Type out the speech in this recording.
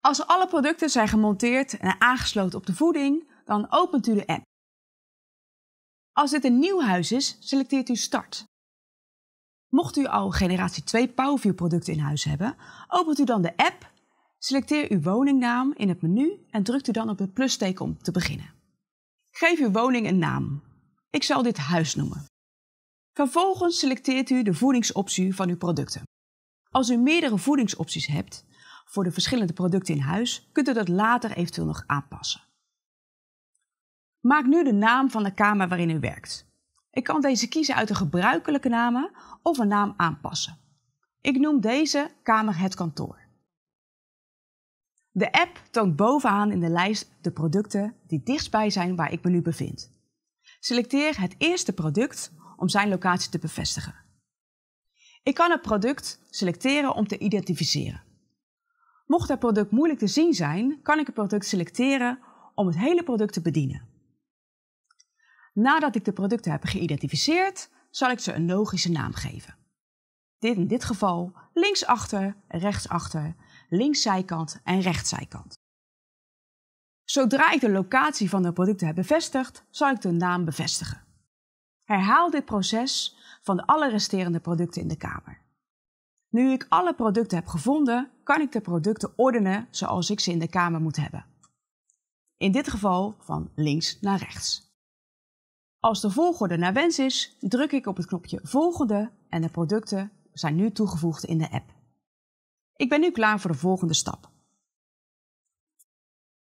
Als alle producten zijn gemonteerd en aangesloten op de voeding, dan opent u de app. Als dit een nieuw huis is, selecteert u Start. Mocht u al generatie 2 PowerView producten in huis hebben, opent u dan de app, selecteer uw woningnaam in het menu en drukt u dan op het plusteken om te beginnen. Geef uw woning een naam. Ik zal dit huis noemen. Vervolgens selecteert u de voedingsoptie van uw producten. Als u meerdere voedingsopties hebt, voor de verschillende producten in huis, kunt u dat later eventueel nog aanpassen. Maak nu de naam van de kamer waarin u werkt. Ik kan deze kiezen uit de gebruikelijke namen of een naam aanpassen. Ik noem deze kamer het kantoor. De app toont bovenaan in de lijst de producten die dichtstbij zijn waar ik me nu bevind. Selecteer het eerste product om zijn locatie te bevestigen. Ik kan het product selecteren om te identificeren. Mocht het product moeilijk te zien zijn, kan ik het product selecteren om het hele product te bedienen. Nadat ik de producten heb geïdentificeerd, zal ik ze een logische naam geven. Dit in dit geval linksachter, rechtsachter, linkszijkant en rechtszijkant. Zodra ik de locatie van de producten heb bevestigd, zal ik de naam bevestigen. Herhaal dit proces van de alle resterende producten in de kamer. Nu ik alle producten heb gevonden, kan ik de producten ordenen zoals ik ze in de kamer moet hebben. In dit geval van links naar rechts. Als de volgorde naar wens is, druk ik op het knopje Volgende en de producten zijn nu toegevoegd in de app. Ik ben nu klaar voor de volgende stap.